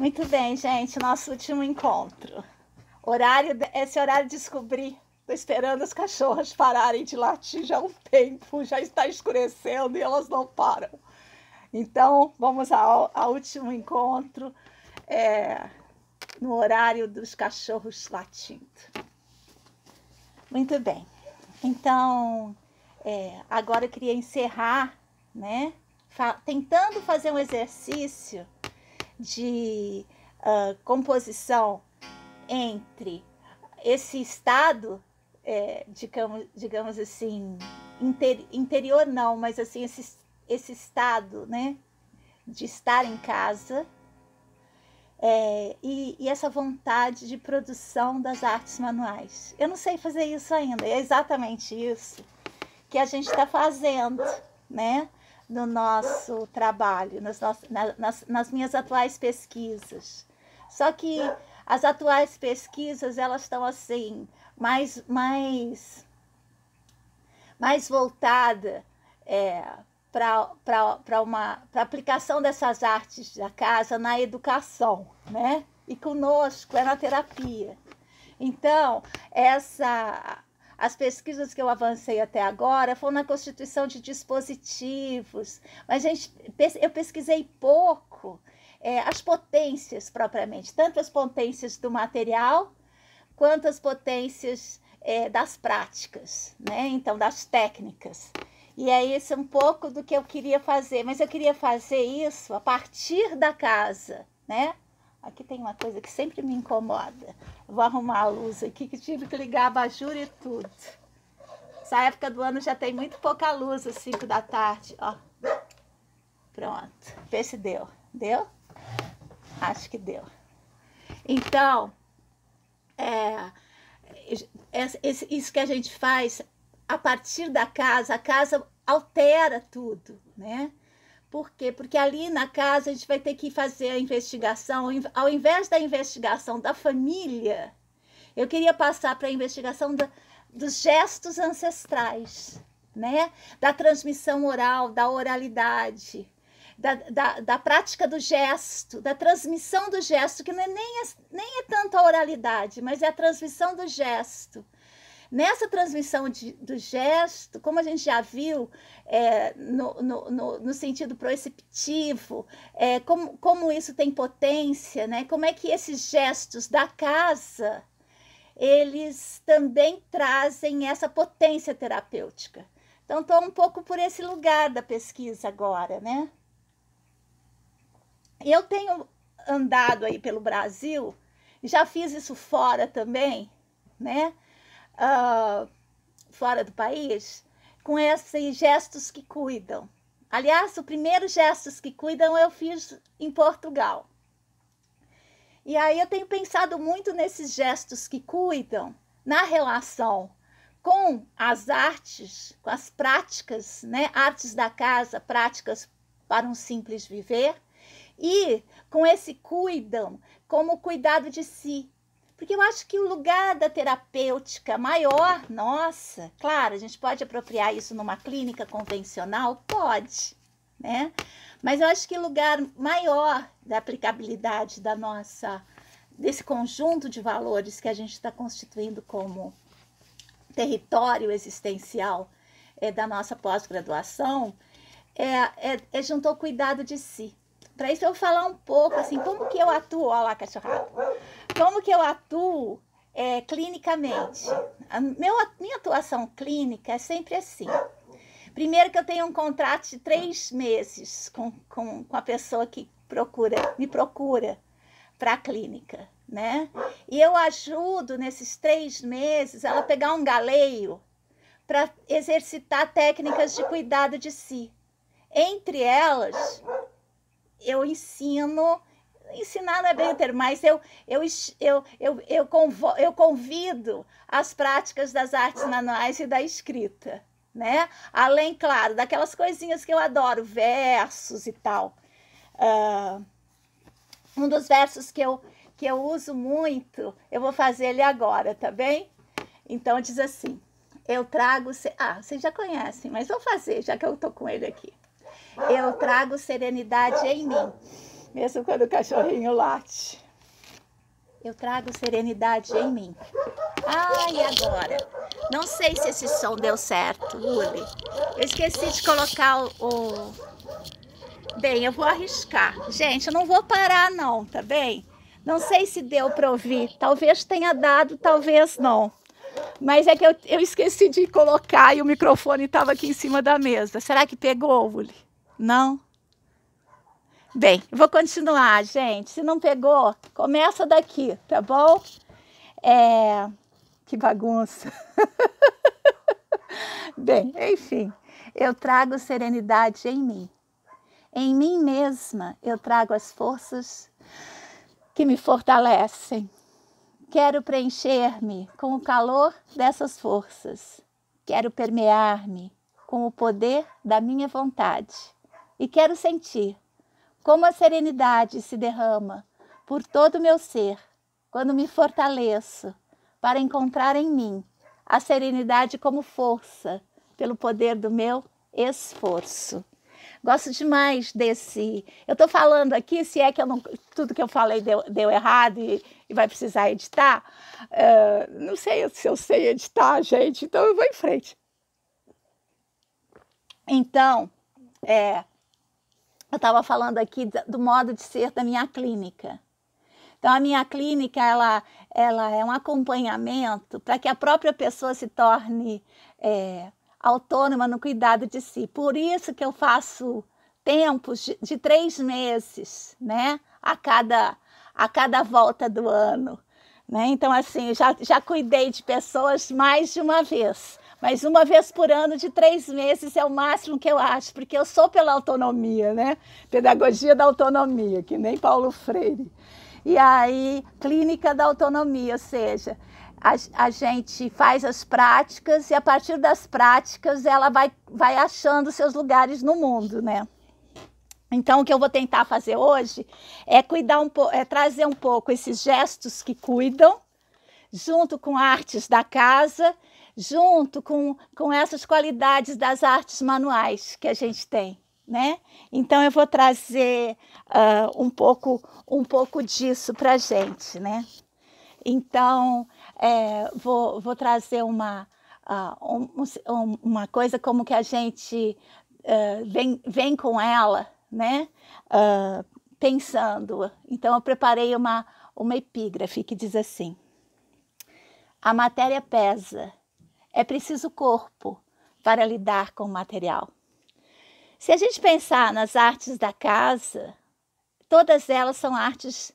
Muito bem, gente, nosso último encontro. Horário, esse horário descobri. Tô esperando as cachorras pararem de latir já há é um tempo, já está escurecendo e elas não param. Então, vamos ao, ao último encontro é, no horário dos cachorros latindo. Muito bem. Então, é, agora eu queria encerrar, né? Fa tentando fazer um exercício de uh, composição entre esse estado, é, digamos, digamos assim, interior não, mas assim, esse, esse estado, né, de estar em casa, é, e, e, essa vontade de produção das artes manuais. Eu não sei fazer isso ainda, é exatamente isso que a gente está fazendo, né? no nosso trabalho, nas, nossas, nas, nas minhas atuais pesquisas. Só que as atuais pesquisas elas estão assim mais mais mais voltada é, para uma pra aplicação dessas artes da casa na educação, né? E conosco é na terapia. Então, essa as pesquisas que eu avancei até agora foram na constituição de dispositivos, mas gente, eu pesquisei pouco é, as potências propriamente, tanto as potências do material quanto as potências é, das práticas, né? Então, das técnicas. E é esse um pouco do que eu queria fazer, mas eu queria fazer isso a partir da casa, né? Aqui tem uma coisa que sempre me incomoda. Vou arrumar a luz aqui que tive que ligar a bajura e tudo. Essa época do ano já tem muito pouca luz, às 5 da tarde, ó. Pronto, vê se deu. Deu? Acho que deu. Então, é, é isso que a gente faz a partir da casa, a casa altera tudo, né? Por quê? Porque ali na casa a gente vai ter que fazer a investigação. Ao invés da investigação da família, eu queria passar para a investigação da, dos gestos ancestrais, né? Da transmissão oral, da oralidade, da, da, da, prática do gesto, da transmissão do gesto, que não é nem, nem é tanto a oralidade, mas é a transmissão do gesto. Nessa transmissão de, do gesto, como a gente já viu, é, no, no, no, no, sentido proceptivo, é, como, como isso tem potência, né? como é que esses gestos da casa eles também trazem essa potência terapêutica. Então, estou um pouco por esse lugar da pesquisa agora, né? Eu tenho andado aí pelo Brasil, já fiz isso fora também, né? uh, fora do país com esses gestos que cuidam. Aliás, o primeiro gestos que cuidam eu fiz em Portugal. E aí eu tenho pensado muito nesses gestos que cuidam na relação com as artes, com as práticas, né? Artes da casa, práticas para um simples viver. E com esse cuidam, como cuidado de si, porque eu acho que o lugar da terapêutica maior, nossa, claro, a gente pode apropriar isso numa clínica convencional? Pode, né? Mas eu acho que o lugar maior da aplicabilidade da nossa desse conjunto de valores que a gente está constituindo como território existencial é, da nossa pós-graduação é, é, é juntar o cuidado de si. Para isso eu vou falar um pouco assim, como que eu atuo, olha lá, cachorrada, como que eu atuo é, clinicamente? A meu, a minha atuação clínica é sempre assim. Primeiro que eu tenho um contrato de três meses com, com, com a pessoa que procura, me procura para a clínica, né? E eu ajudo nesses três meses ela pegar um galeio para exercitar técnicas de cuidado de si. Entre elas, eu ensino ensinar não é bem o termo, mas eu, eu, eu, eu, eu, convo, eu convido as práticas das artes manuais e da escrita. Né? Além, claro, daquelas coisinhas que eu adoro, versos e tal. Uh, um dos versos que eu, que eu uso muito, eu vou fazer ele agora, tá bem? Então diz assim: Eu trago. Ah, vocês já conhecem, mas vou fazer, já que eu tô com ele aqui. Eu trago serenidade em mim mesmo quando o cachorrinho late. Eu trago serenidade em mim. Ai, ah, agora? Não sei se esse som deu certo, Luli. Eu esqueci de colocar o, Bem, eu vou arriscar. Gente, eu não vou parar, não, tá bem? Não sei se deu para ouvir. Talvez tenha dado, talvez não. Mas é que eu, eu esqueci de colocar e o microfone estava aqui em cima da mesa. Será que pegou, Uli? Não? Bem, vou continuar, gente. Se não pegou, começa daqui, tá bom? É... Que bagunça. Bem, enfim, eu trago serenidade em mim. Em mim mesma eu trago as forças que me fortalecem. Quero preencher-me com o calor dessas forças. Quero permear-me com o poder da minha vontade. E quero sentir como a serenidade se derrama por todo o meu ser quando me fortaleço para encontrar em mim a serenidade como força pelo poder do meu esforço. Gosto demais desse. Eu estou falando aqui, se é que não, tudo que eu falei deu, deu errado e, e, vai precisar editar. Uh, não sei se eu sei editar, gente, então eu vou em frente. Então, é, eu estava falando aqui do modo de ser da minha clínica. Então, a minha clínica ela, ela é um acompanhamento para que a própria pessoa se torne é, autônoma no cuidado de si. Por isso que eu faço tempos de, de três meses, né? A cada, a cada volta do ano. Né? Então, assim, já, já cuidei de pessoas mais de uma vez. Mas uma vez por ano, de três meses, é o máximo que eu acho, porque eu sou pela autonomia, né? Pedagogia da autonomia, que nem Paulo Freire. E aí, clínica da autonomia, ou seja, a, a, gente faz as práticas e a partir das práticas ela vai, vai achando seus lugares no mundo, né? Então, o que eu vou tentar fazer hoje é cuidar um pouco, é trazer um pouco esses gestos que cuidam, junto com artes da casa junto com, com essas qualidades das artes manuais que a gente tem. Né? Então eu vou trazer uh, um pouco um pouco disso para a gente, né? Então é, vou, vou trazer uma uh, um, uma coisa como que a gente uh, vem, vem com ela, né? pensando. Então eu preparei uma uma epígrafe que diz assim: a matéria pesa, é preciso corpo para lidar com o material. Se a gente pensar nas artes da casa, todas elas são artes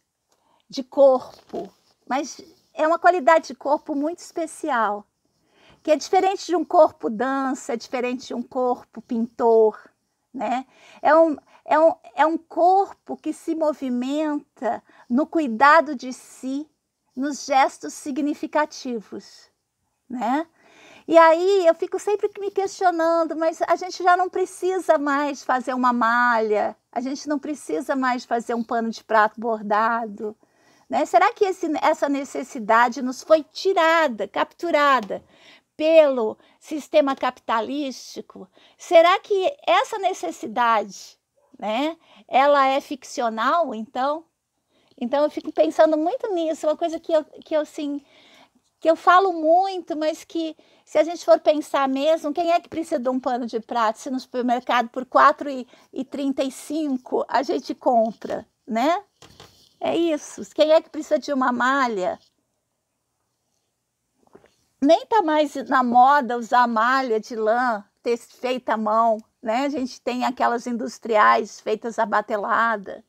de corpo, mas é uma qualidade de corpo muito especial, que é diferente de um corpo dança, é diferente de um corpo pintor, né? É um, é um, é um corpo que se movimenta no cuidado de si, nos gestos significativos, né? E aí eu fico sempre me questionando, mas a gente já não precisa mais fazer uma malha, a gente não precisa mais fazer um pano de prato bordado. Né? Será que esse, essa necessidade nos foi tirada, capturada pelo sistema capitalístico? Será que essa necessidade né, ela é ficcional, então? Então eu fico pensando muito nisso, uma coisa que eu, que eu assim, que eu falo muito, mas que se a gente for pensar mesmo, quem é que precisa de um pano de prato se no supermercado por R$ 4,35 a gente compra, né? É isso. Quem é que precisa de uma malha? Nem tá mais na moda usar malha de lã feita à mão, né? A gente tem aquelas industriais feitas à batelada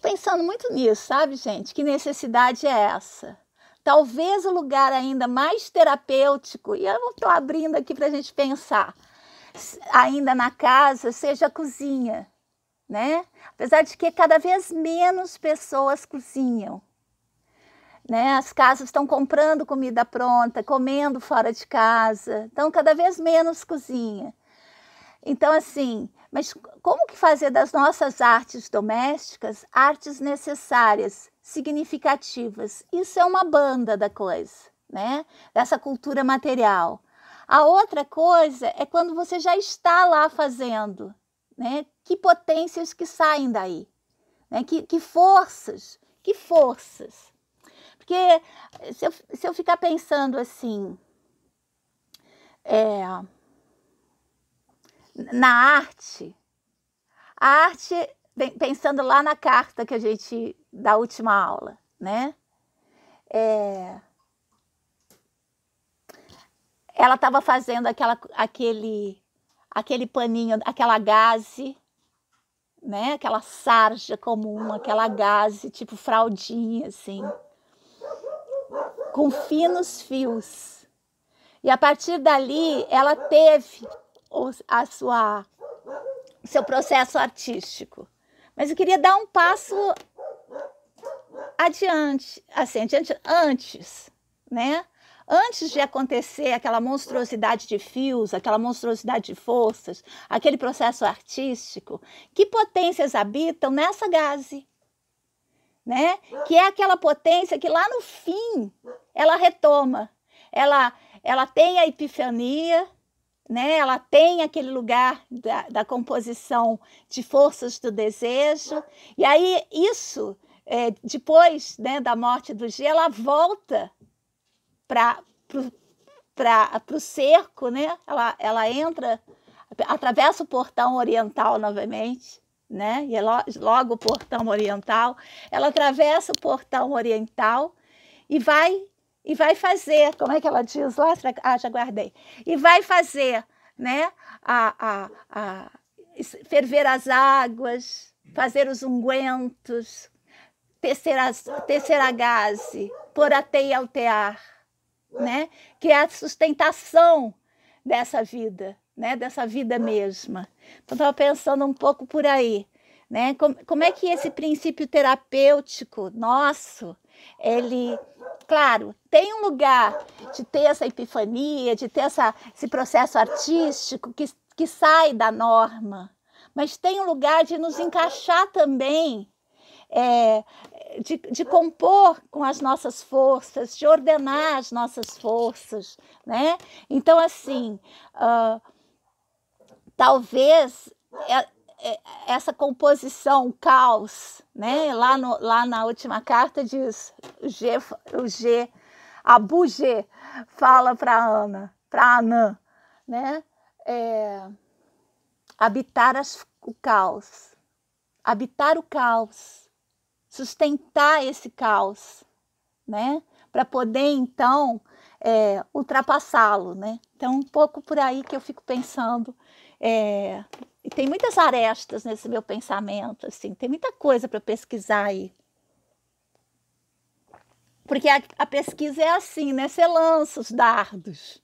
pensando muito nisso, sabe, gente? Que necessidade é essa? Talvez o lugar ainda mais terapêutico, e eu estou abrindo aqui para a gente pensar, ainda na casa, seja a cozinha. Né? Apesar de que cada vez menos pessoas cozinham, né? As casas estão comprando comida pronta, comendo fora de casa, então cada vez menos cozinha. Então assim, mas como que fazer das nossas artes domésticas artes necessárias significativas. Isso é uma banda da coisa, né? Dessa cultura material. A outra coisa é quando você já está lá fazendo, né? Que potências que saem daí, né? Que, que forças, que forças. Porque se eu, se eu ficar pensando assim, é, na arte, a arte, pensando lá na carta que a gente da última aula, né? É... Ela estava fazendo aquela, aquele, aquele paninho, aquela gaze, né? Aquela sarja comum, aquela gaze, tipo fraldinha, assim, com finos fios. E a partir dali, ela teve a sua seu processo artístico. Mas eu queria dar um passo adiante, assim, adiante antes, né? Antes de acontecer aquela monstruosidade de fios, aquela monstruosidade de forças, aquele processo artístico, que potências habitam nessa gaze? Né? Que é aquela potência que lá no fim ela retoma. Ela ela tem a epifania, né? ela tem aquele lugar da, da, composição de forças do desejo, e aí isso é, depois né, da morte do G, ela volta para o cerco, né? ela, ela entra, atravessa o portão oriental novamente, né? e é lo, logo o portão oriental, ela atravessa o portão oriental e vai e vai fazer, como é que ela diz lá? Ah, já guardei. E vai fazer né, a, a, a ferver as águas, fazer os ungüentos, terceiragase, por até e altear, né? que é a sustentação dessa vida, né? dessa vida mesma. Então, estava pensando um pouco por aí. Né? Como, como é que esse princípio terapêutico nosso, ele, claro, tem um lugar de ter essa epifania, de ter essa, esse processo artístico que, que sai da norma, mas tem um lugar de nos encaixar também é, de, de, compor com as nossas forças, de ordenar as nossas forças, né? Então, assim, uh, talvez é, é, essa composição, caos, né? Lá, no, lá na última carta diz, o G, o G Abu G fala para Ana, para Anã, né? É, habitar as, o caos, habitar o caos, sustentar esse caos, né? Para poder então é, ultrapassá-lo, né? Então um pouco por aí que eu fico pensando. É, e tem muitas arestas nesse meu pensamento, assim, tem muita coisa para pesquisar aí. Porque a, a pesquisa é assim, né? Você lança os dardos,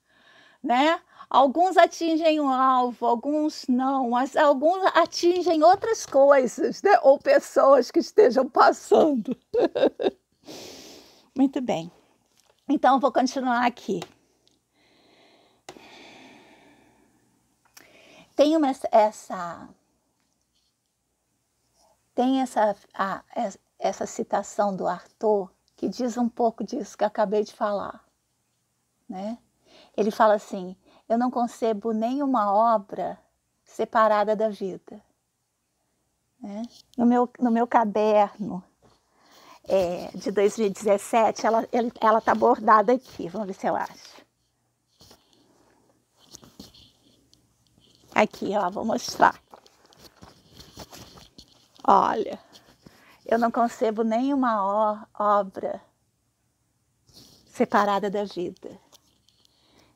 né? Alguns atingem um alvo, alguns não, mas alguns atingem outras coisas, né? ou pessoas que estejam passando. Muito bem. Então, vou continuar aqui. Tem uma, essa. Tem essa, a, essa citação do Arthur que diz um pouco disso que acabei de falar. Né? Ele fala assim: eu não concebo nenhuma obra separada da vida. Né? No, meu, no meu caderno é, de 2017, ela está ela tá bordada aqui. Vamos ver se eu acho. Aqui, ó, vou mostrar. Olha, eu não concebo nenhuma obra separada da vida.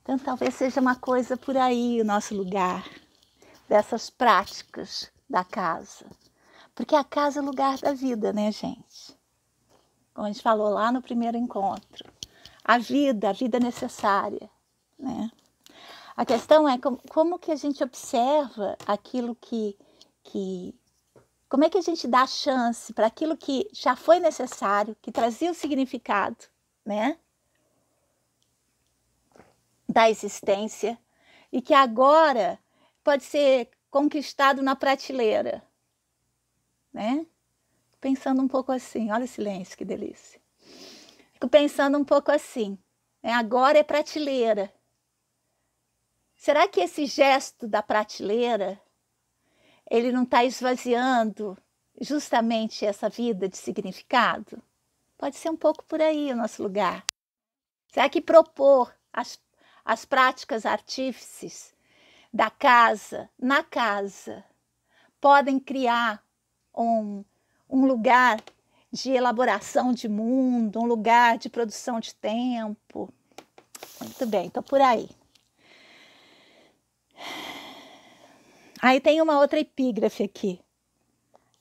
Então, talvez seja uma coisa por aí o nosso lugar, dessas práticas da casa. Porque a casa é o lugar da vida, né, gente? Como a gente falou lá no primeiro encontro. A vida, a vida necessária, né? A questão é como, como que a gente observa aquilo que, que. Como é que a gente dá chance para aquilo que já foi necessário, que trazia o significado, né? da existência e que agora pode ser conquistado na prateleira, né? Pensando um pouco assim, olha o silêncio, que delícia. Fico pensando um pouco assim, né? agora é prateleira. Será que esse gesto da prateleira ele não está esvaziando justamente essa vida de significado? Pode ser um pouco por aí o nosso lugar. Será que propor as as práticas artífices da casa, na casa, podem criar um, um lugar de elaboração de mundo, um lugar de produção de tempo. Muito bem, estou por aí. Aí tem uma outra epígrafe aqui.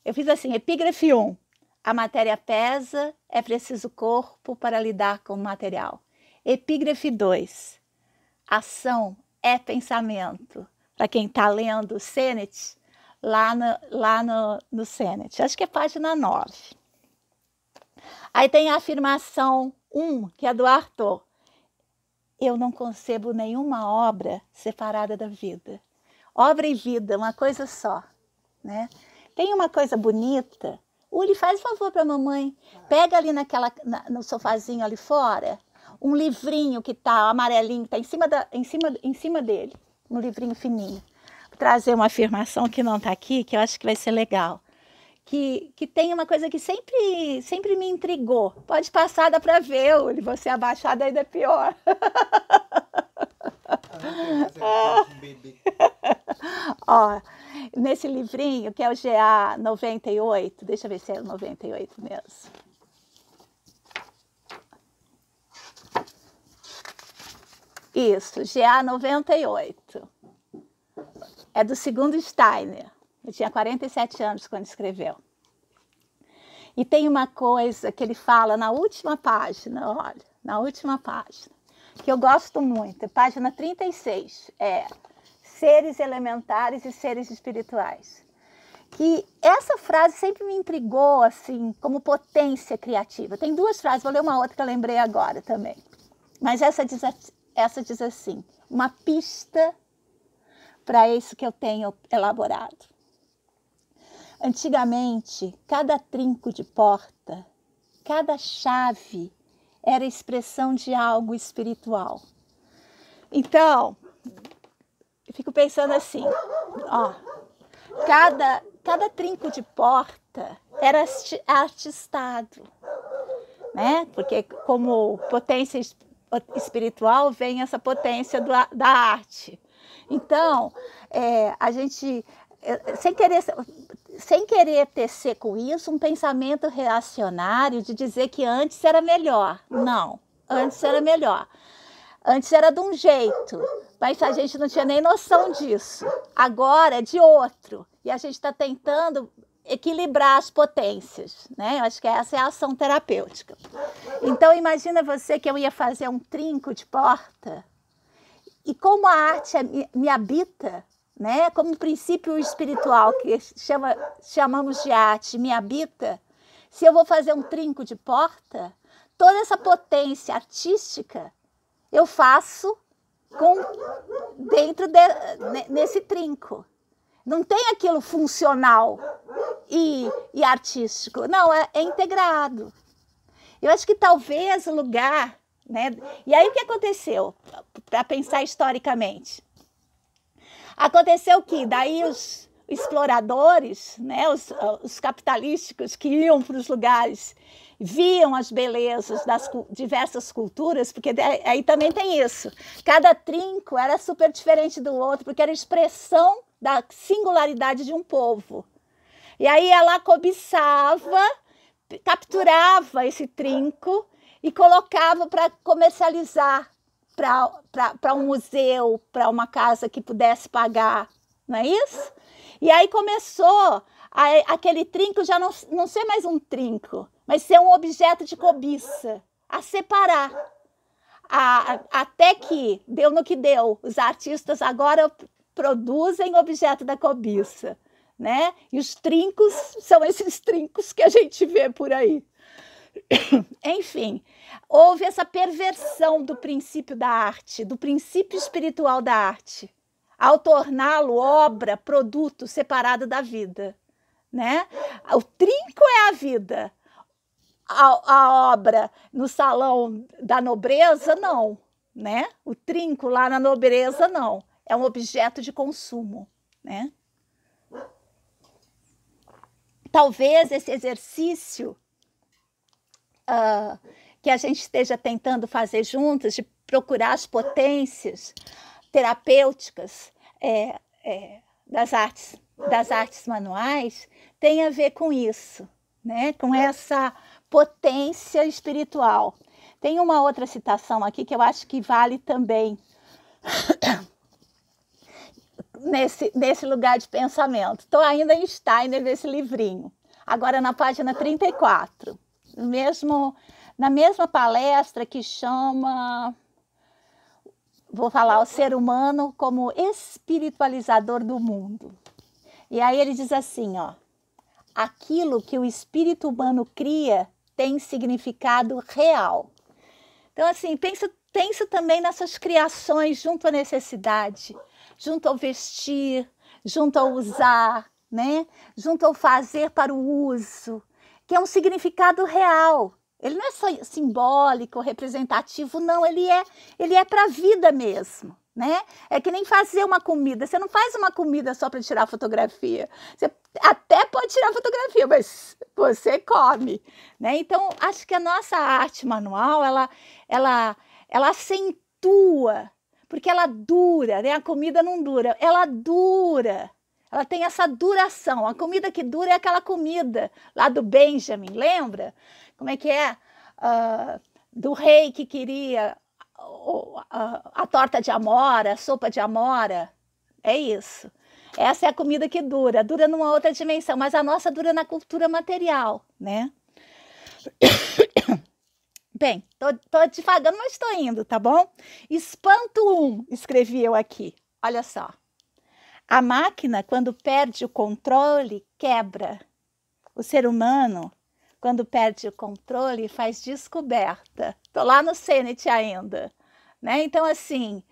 Eu fiz assim: epígrafe 1. A matéria pesa, é preciso corpo para lidar com o material. Epígrafe 2 ação é pensamento. Para quem está lendo o Senet lá no, lá no, no Acho que é página 9. Aí tem a afirmação 1, que é do Arthur. Eu não concebo nenhuma obra separada da vida. Obra e vida, uma coisa só. Né? Tem uma coisa bonita. Uli, faz favor para a mamãe. Pega ali naquela, na, no sofazinho ali fora um livrinho que tá amarelinho, que tá em cima, da, em, cima, em cima dele, um livrinho fininho. Vou trazer uma afirmação que não está aqui, que eu acho que vai ser legal. Que, que tem uma coisa que sempre, sempre me intrigou. Pode passar, dá para ver, ele você é abaixado ainda é pior. Ó, nesse livrinho, que é o GA 98, deixa eu ver se é o 98 mesmo. Isso, GA 98. É do segundo Steiner. Eu tinha 47 anos quando escreveu. E tem uma coisa que ele fala na última página, olha, na última página, que eu gosto muito, página 36, é Seres Elementares e Seres Espirituais. Que essa frase sempre me intrigou, assim, como potência criativa. Tem duas frases, vou ler uma outra que eu lembrei agora também. Mas essa diz essa diz assim: uma pista para isso que eu tenho elaborado. Antigamente, cada trinco de porta, cada chave era expressão de algo espiritual. Então, eu fico pensando assim, ó, cada cada trinco de porta era artistado, né? Porque como potência espiritual vem essa potência do, da arte. Então, é, a gente, é, sem querer, sem querer tecer com isso um pensamento reacionário de dizer que antes era melhor. Não, antes era melhor. Antes era de um jeito, mas a gente não tinha nem noção disso. Agora é de outro. E a gente está tentando equilibrar as potências, né? Eu acho que essa é a ação terapêutica. Então imagina você que eu ia fazer um trinco de porta e como a arte é, me habita, né? Como o princípio espiritual que chama, chamamos de arte me habita, se eu vou fazer um trinco de porta, toda essa potência artística eu faço com dentro de, nesse trinco. Não tem aquilo funcional e, e artístico. Não, é, é integrado. Eu acho que talvez o lugar. Né? E aí o que aconteceu, para pensar historicamente? Aconteceu que daí os exploradores, né, os, os capitalísticos que iam para os lugares, viam as belezas das diversas culturas, porque aí também tem isso. Cada trinco era super diferente do outro, porque era expressão da singularidade de um povo. E aí ela cobiçava, capturava esse trinco e colocava para comercializar para um museu, para uma casa que pudesse pagar, não é isso? E aí começou a, aquele trinco já não, não ser mais um trinco, mas ser um objeto de cobiça, a separar. A, a, até que deu no que deu. Os artistas agora produzem objeto da cobiça, né? E os trincos são esses trincos que a gente vê por aí. Enfim, houve essa perversão do princípio da arte, do princípio espiritual da arte, ao torná-lo obra, produto separado da vida, né? O trinco é a vida. A, a obra no salão da nobreza, não, né? O trinco lá na nobreza, não é um objeto de consumo, né? Talvez esse exercício uh, que a gente esteja tentando fazer juntos, de procurar as potências terapêuticas é, é, das artes das artes manuais, tenha a ver com isso, né? com essa potência espiritual. Tem uma outra citação aqui que eu acho que vale também nesse, nesse lugar de pensamento. Estou ainda em Steiner nesse livrinho. Agora na página 34, mesmo, na mesma palestra que chama vou falar, o ser humano como espiritualizador do mundo. E aí ele diz assim, ó: aquilo que o espírito humano cria tem significado real. Então assim, penso pensa também nessas criações junto à necessidade junto ao vestir, junto ao usar, né? junto ao fazer para o uso, que é um significado real. Ele não é só simbólico, representativo, não, ele é, ele é para a vida mesmo. Né? É que nem fazer uma comida. Você não faz uma comida só para tirar fotografia. Você até pode tirar fotografia, mas você come, né? Então, acho que a nossa arte manual, ela ela ela acentua porque ela dura, né? A comida não dura, ela dura. Ela tem essa duração. A comida que dura é aquela comida lá do Benjamin, lembra? Como é que é? Uh, do rei que queria a, torta de amora, a sopa de amora. É isso. Essa é a comida que dura, dura numa outra dimensão, mas a nossa dura na cultura material, né? Bem, tô, tô devagando, mas estou indo, tá bom? Espanto um, escrevi eu aqui. Olha só. A máquina, quando perde o controle, quebra. O ser humano, quando perde o controle, faz descoberta. Tô lá no Senet ainda. Né? Então, assim,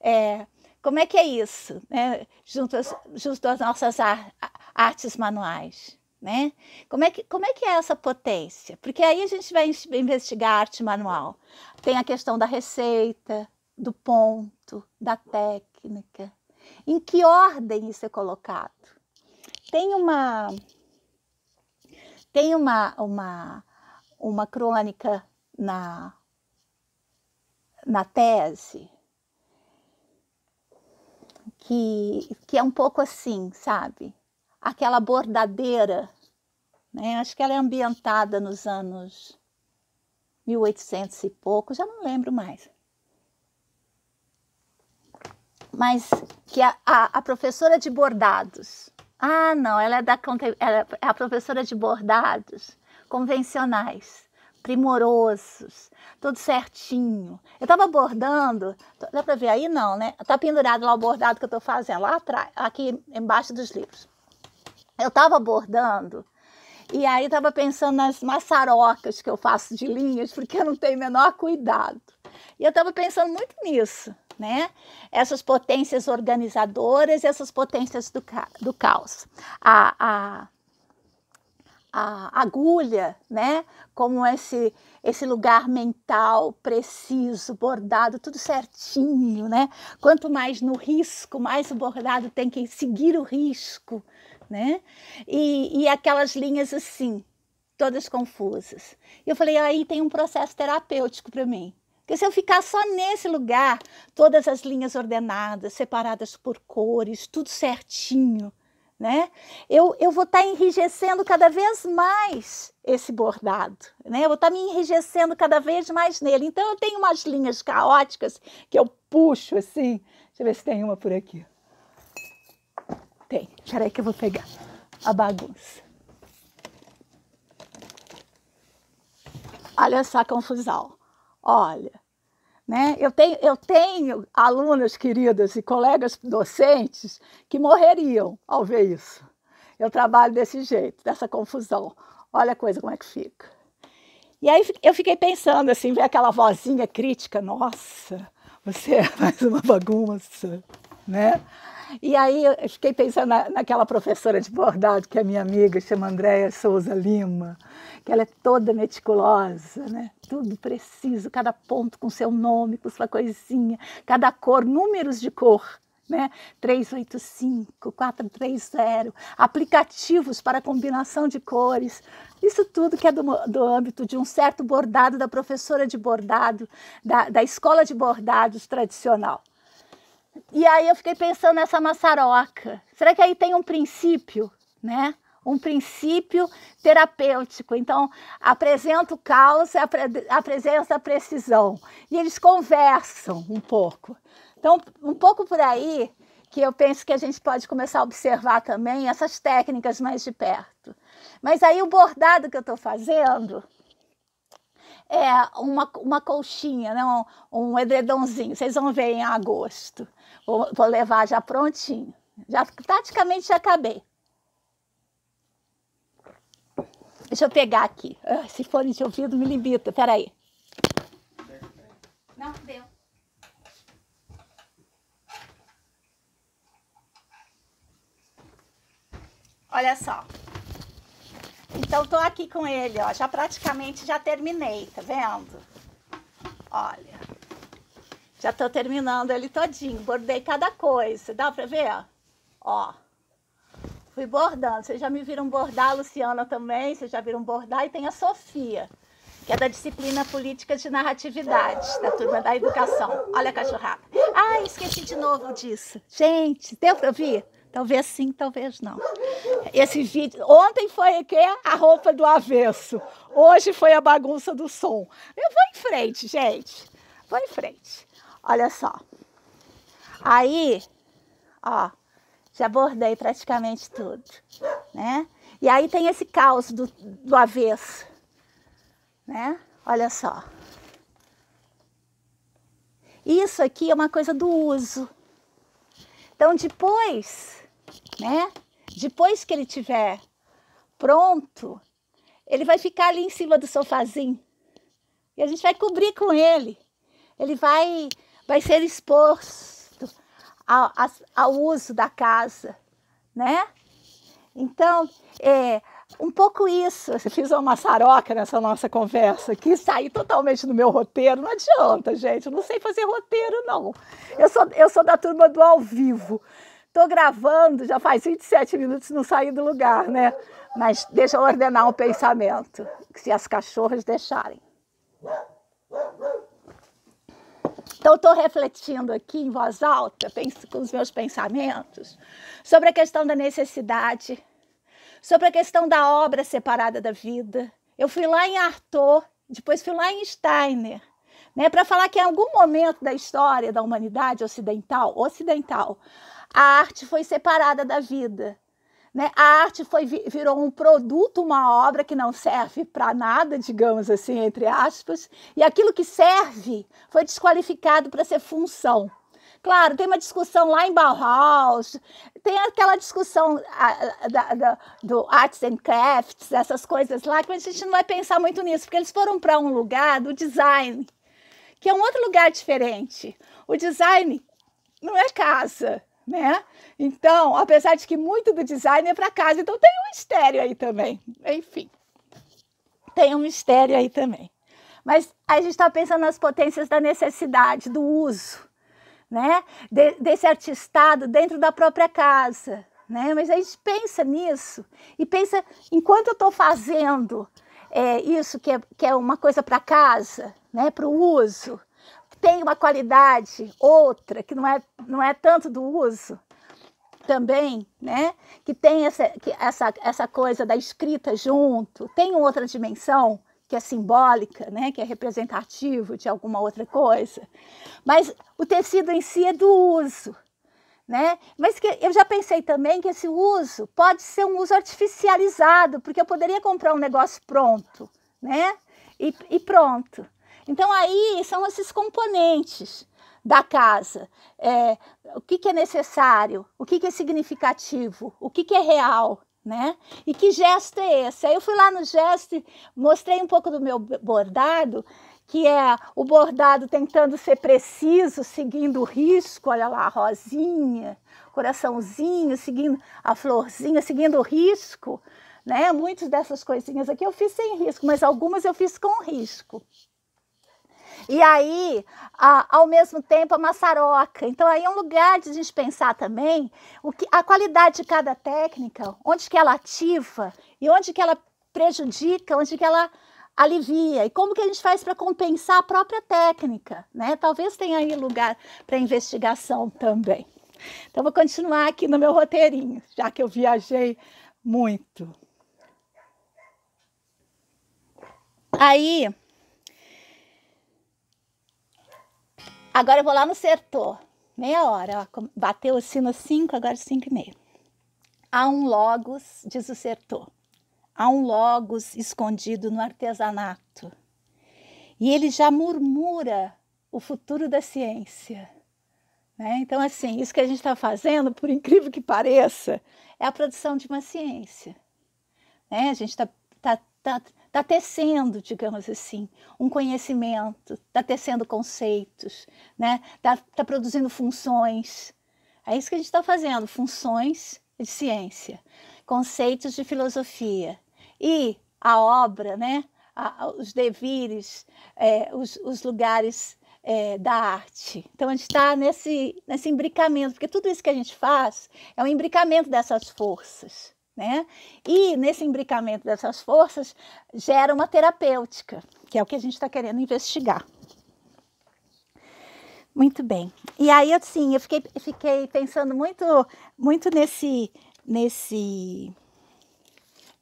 é, como é que é isso? Né? Junto, às, junto às nossas ar, artes manuais né? Como é que, como é, que é essa potência? Porque aí a gente vai investigar arte manual. Tem a questão da receita, do ponto, da técnica. Em que ordem isso é colocado? Tem uma tem uma uma uma crônica na na tese que que é um pouco assim, sabe? aquela bordadeira. Né? Acho que ela é ambientada nos anos 1800 e pouco, já não lembro mais. Mas que a, a, a professora de bordados. Ah, não, ela é, da, ela é a professora de bordados convencionais primorosos, tudo certinho. Eu estava bordando, dá para ver aí não, né? Está pendurado lá o bordado que eu estou fazendo, lá atrás, aqui embaixo dos livros. Eu estava bordando e aí estava pensando nas maçarocas que eu faço de linhas, porque eu não tenho o menor cuidado. E eu estava pensando muito nisso, né? Essas potências organizadoras, essas potências do, ca do caos. A, a, a agulha, né? Como esse esse lugar mental preciso, bordado, tudo certinho, né? Quanto mais no risco, mais o bordado tem que seguir o risco, né? E, e aquelas linhas assim, todas confusas. Eu falei, ah, aí tem um processo terapêutico para mim. Porque se eu ficar só nesse lugar, todas as linhas ordenadas, separadas por cores, tudo certinho, né? Eu, eu vou estar tá enrijecendo cada vez mais esse bordado, né? Eu vou estar tá me enrijecendo cada vez mais nele. Então eu tenho umas linhas caóticas que eu puxo assim. Deixa eu ver se tem uma por aqui. Tem. Peraí que eu vou pegar a bagunça. Olha a confusão. Olha, né? Eu tenho, eu tenho alunas queridas e colegas docentes que morreriam ao ver isso. Eu trabalho desse jeito, dessa confusão. Olha a coisa como é que fica. E aí eu fiquei pensando assim, ver aquela vozinha crítica, nossa, você faz é uma bagunça, né? E aí eu fiquei pensando na, naquela professora de bordado, que é minha amiga, chama Andréia Souza Lima, que ela é toda meticulosa, né? Tudo preciso, cada ponto com seu nome, com sua coisinha, cada cor, números de cor né? 385, 430, aplicativos para combinação de cores. Isso tudo que é do, do âmbito de um certo bordado da professora de bordado, da, da escola de bordados tradicional. E aí eu fiquei pensando nessa maçaroca. Será que aí tem um princípio, né? Um princípio terapêutico. Então, apresenta o caos, apresenta a precisão. E eles conversam um pouco. Então, um pouco por aí que eu penso que a gente pode começar a observar também essas técnicas mais de perto. Mas aí o bordado que eu estou fazendo é uma, uma colchinha, né? um, um edredomzinho. Vocês vão ver em agosto. Vou, vou levar já prontinho. Já praticamente já acabei. Deixa eu pegar aqui. Ah, se esse fone de ouvido me limita. Peraí. Não, deu. Olha só. Então, tô aqui com ele, ó. Já praticamente já terminei, tá vendo? Olha. Já tô terminando ele todinho. Bordei cada coisa. Dá pra ver? Ó. Fui bordando. Vocês já me viram bordar, a Luciana também. Vocês já viram bordar. E tem a Sofia, que é da disciplina Política de Narratividade, da turma da Educação. Olha a cachorrada. Ah, esqueci de novo disso. Gente, deu pra ouvir? Talvez sim, talvez não. Esse vídeo. Ontem foi que a roupa do avesso. Hoje foi a bagunça do som. Eu vou em frente, gente. Vou em frente. Olha só. Aí, ó, já bordei praticamente tudo, né? E aí tem esse caos do, do avesso, né? Olha só. Isso aqui é uma coisa do uso. Então depois, né? Depois que ele tiver pronto, ele vai ficar ali em cima do sofazinho. E a gente vai cobrir com ele. Ele vai vai ser exposto ao, ao uso da casa, né? Então, é, um pouco isso. Eu fiz uma maçaroca nessa nossa conversa que saí totalmente do meu roteiro. Não adianta, gente. Eu não sei fazer roteiro, não. Eu sou, eu sou da turma do ao vivo. Estou gravando, já faz 27 minutos não saí do lugar, né? Mas deixa eu ordenar um pensamento, se as cachorras deixarem. Então, estou refletindo aqui em voz alta, penso, com os meus pensamentos, sobre a questão da necessidade, sobre a questão da obra separada da vida. Eu fui lá em Arthur, depois fui lá em Steiner, né, para falar que em algum momento da história da humanidade ocidental, ocidental, a arte foi separada da vida. Né? A arte foi, virou um produto, uma obra que não serve para nada, digamos assim, entre aspas, e aquilo que serve foi desqualificado para ser função. Claro, tem uma discussão lá em Bauhaus, tem aquela discussão da, da, do arts and crafts, essas coisas lá, que a gente não vai pensar muito nisso, porque eles foram para um lugar do design, que é um outro lugar diferente. O design não é casa, né? Então, apesar de que muito do design é para casa, então tem um mistério aí também. Enfim, tem um mistério aí também. Mas a gente está pensando nas potências da necessidade, do uso, né? De, desse artistado dentro da própria casa, né? Mas a gente pensa nisso e pensa, enquanto eu estou fazendo é, isso que é, que é uma coisa para casa, né? Para o uso, tem uma qualidade outra, que não é, não é tanto do uso também, né? Que tem essa, que essa, essa coisa da escrita junto, tem outra dimensão que é simbólica, né? Que é representativo de alguma outra coisa. Mas o tecido em si é do uso, né? Mas que, eu já pensei também que esse uso pode ser um uso artificializado, porque eu poderia comprar um negócio pronto, né? e, e pronto. Então, aí são esses componentes da casa. É, o que, que, é necessário? O que, que é significativo? O que, que é real? Né? E que gesto é esse? Aí eu fui lá no gesto, mostrei um pouco do meu bordado, que é o bordado tentando ser preciso, seguindo o risco, olha lá, rosinha, coraçãozinho, seguindo a florzinha, seguindo o risco, né? Muitas dessas coisinhas aqui eu fiz sem risco, mas algumas eu fiz com risco. E aí, a, ao mesmo tempo, a maçaroca. Então, aí é um lugar de a gente pensar também o que, a qualidade de cada técnica, onde que ela ativa e onde que ela prejudica, onde que ela alivia e como que a gente faz para compensar a própria técnica, né? Talvez tenha aí lugar para investigação também. Então vou continuar aqui no meu roteirinho, já que eu viajei muito. Aí Agora eu vou lá no setor. Meia hora, ó, bateu o sino 5, agora 5 e meio. Há um logos, diz o setor. Há um logos escondido no artesanato. E ele já murmura o futuro da ciência. Né? Então, assim, isso que a gente está fazendo, por incrível que pareça, é a produção de uma ciência. Né? A gente está tá, tá está tá tecendo, digamos assim, um conhecimento, está tecendo conceitos, né? Está tá produzindo funções. É isso que a gente está fazendo, funções de ciência, conceitos de filosofia e a obra, né? A, os devires, é, os, os lugares é, da arte. Então a gente está nesse, nesse imbricamento, porque tudo isso que a gente faz é um imbricamento dessas forças. Né? E nesse imbricamento dessas forças gera uma terapêutica, que é o que a gente está querendo investigar. Muito bem. E aí, assim, eu fiquei, fiquei pensando muito, muito nesse, nesse,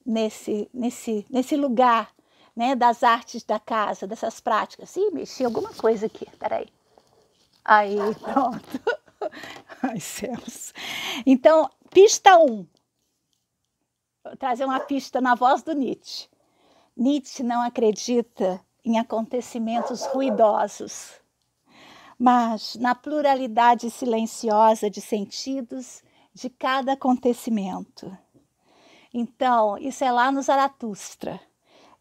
nesse, nesse, nesse lugar, né, das artes da casa, dessas práticas. Ih, mexi alguma coisa aqui. Peraí. Aí, pronto. Ai, céus. Então, pista 1, um, trazer uma pista na voz do Nietzsche. Nietzsche não acredita em acontecimentos ruidosos, mas na pluralidade silenciosa de sentidos de cada acontecimento. Então, isso é lá no Zaratustra,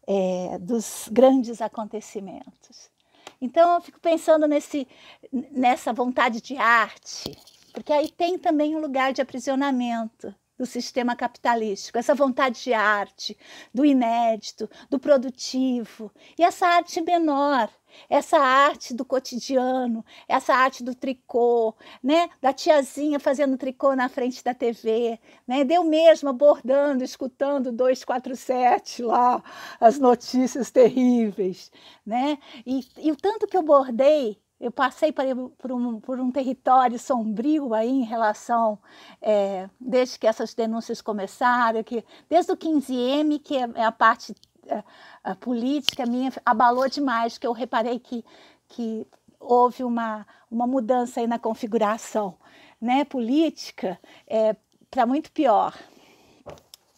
é, dos grandes acontecimentos. Então, eu fico pensando nesse, nessa vontade de arte, porque aí tem também um lugar de aprisionamento do sistema capitalístico, essa vontade de arte, do inédito, do produtivo, e essa arte menor, essa arte do cotidiano, essa arte do tricô, né, da tiazinha fazendo tricô na frente da TV, né, deu mesmo abordando, escutando 247 lá as notícias terríveis, né? E, e o tanto que eu bordei eu passei por, por, um, por, um, território sombrio aí em relação, é, desde que essas denúncias começaram, que desde o 15M, que é, é a parte é, a política minha, abalou demais, que eu reparei que, que houve uma, uma mudança aí na configuração né, política é, para muito pior.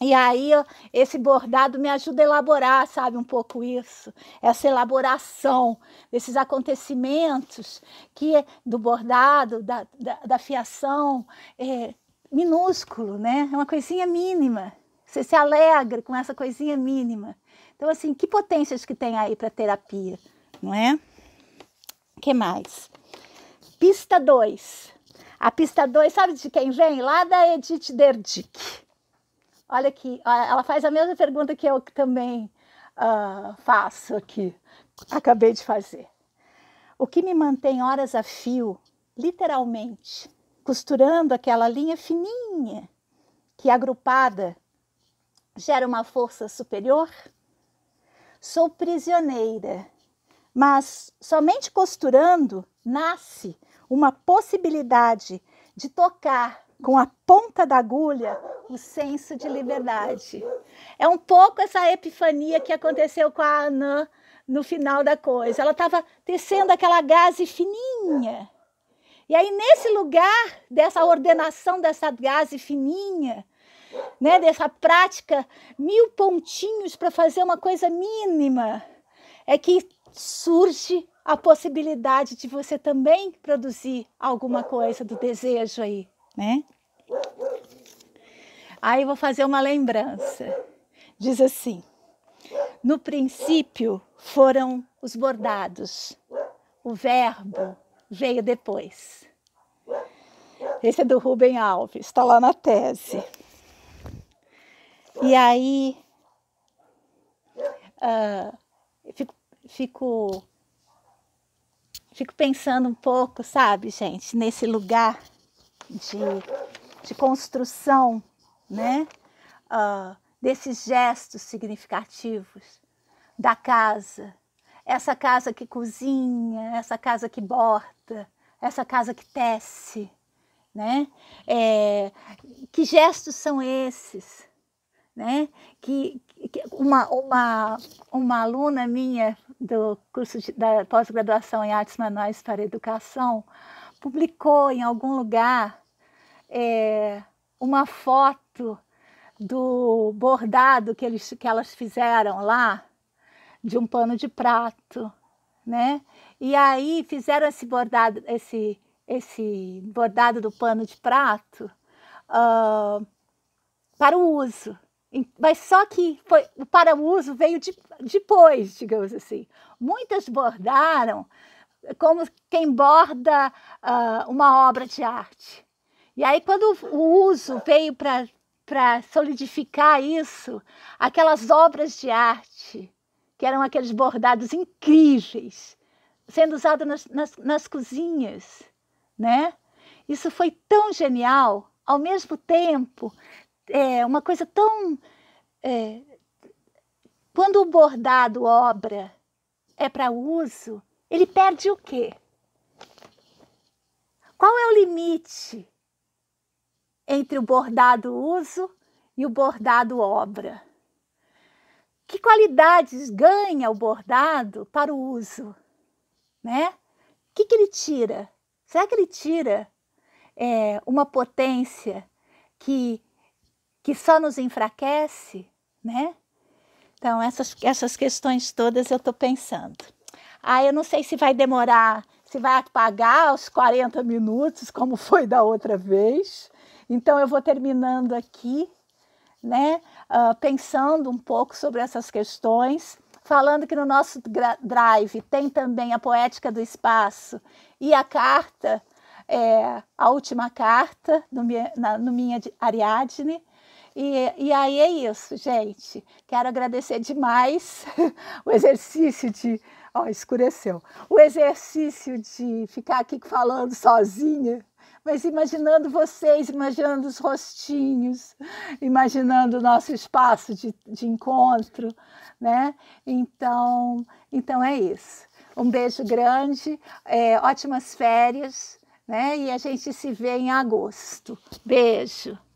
E aí, esse bordado me ajuda a elaborar, sabe, um pouco isso, essa elaboração desses acontecimentos que do bordado, da, da, da fiação, é, minúsculo, né? É uma coisinha mínima. Você se alegra com essa coisinha mínima. Então, assim, que potências que tem aí para terapia, não é? que mais? Pista 2. A pista 2, sabe de quem vem? Lá da Edith Derdick. Olha aqui, ela faz a mesma pergunta que eu também uh, faço aqui, acabei de fazer. O que me mantém horas a fio, literalmente, costurando aquela linha fininha que agrupada gera uma força superior? Sou prisioneira, mas somente costurando nasce uma possibilidade de tocar com a ponta da agulha o senso de liberdade. É um pouco essa epifania que aconteceu com a Anã no final da coisa. Ela estava tecendo aquela gaze fininha. E aí, nesse lugar dessa ordenação dessa gaze fininha, né, dessa prática, mil pontinhos para fazer uma coisa mínima, é que surge a possibilidade de você também produzir alguma coisa do desejo aí né? Aí vou fazer uma lembrança. Diz assim: No princípio foram os bordados. O verbo veio depois. Esse é do Rubem Alves, está lá na tese. E aí uh, fico, fico, fico pensando um pouco, sabe, gente, nesse lugar de, de construção né? Uh, desses gestos significativos da casa. Essa casa que cozinha, essa casa que borda, essa casa que tece. Né? É, que gestos são esses? né? Que, que uma, uma, uma aluna minha do curso de, da pós-graduação em artes manuais para educação publicou em algum lugar é, uma foto do bordado que, eles, que elas fizeram lá de um pano de prato, né? E aí fizeram esse bordado, esse, esse bordado do pano de prato uh, para o uso. Mas só que foi, o paramuso veio de, depois, digamos assim. Muitas bordaram como quem borda uh, uma obra de arte. E aí, quando o uso veio para solidificar isso, aquelas obras de arte, que eram aqueles bordados incríveis, sendo usados nas, nas, nas cozinhas, né? Isso foi tão genial, ao mesmo tempo é, uma coisa tão. É, quando o bordado obra é para uso, ele perde o quê? Qual é o limite entre o bordado uso e o bordado obra? Que qualidades ganha o bordado para o uso? Né? O que, que ele tira? Será que ele tira é, uma potência que que só nos enfraquece, né? Então, essas, essas questões todas eu estou pensando. Ah, eu não sei se vai demorar, se vai apagar os 40 minutos, como foi da outra vez. Então, eu vou terminando aqui, né? Uh, pensando um pouco sobre essas questões, falando que no nosso drive tem também a Poética do Espaço e a carta, é, a última carta no, minha, na, no Minha Ariadne. E, e aí é isso, gente. Quero agradecer demais o exercício de. Ó, escureceu. O exercício de ficar aqui falando sozinha mas imaginando vocês, imaginando os rostinhos, imaginando o nosso espaço de, de encontro, né? Então, então é isso. Um beijo grande, é, ótimas férias, né? E a gente se vê em agosto. Beijo!